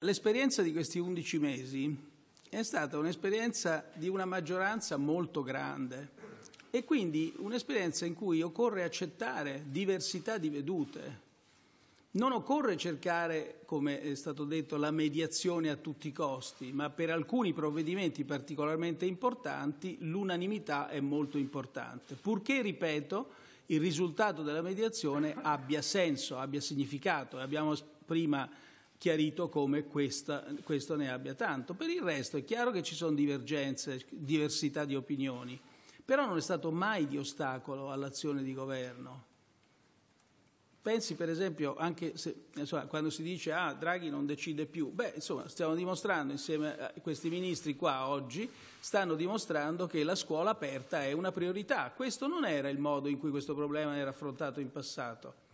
L'esperienza di questi 11 mesi è stata un'esperienza di una maggioranza molto grande e quindi un'esperienza in cui occorre accettare diversità di vedute. Non occorre cercare, come è stato detto, la mediazione a tutti i costi, ma per alcuni provvedimenti particolarmente importanti l'unanimità è molto importante, purché, ripeto, il risultato della mediazione abbia senso, abbia significato. Abbiamo prima chiarito come questa, questo ne abbia tanto. Per il resto è chiaro che ci sono divergenze, diversità di opinioni, però non è stato mai di ostacolo all'azione di governo. Pensi per esempio anche se, insomma, quando si dice ah Draghi non decide più, beh insomma stiamo dimostrando insieme a questi ministri qua oggi, stanno dimostrando che la scuola aperta è una priorità. Questo non era il modo in cui questo problema era affrontato in passato.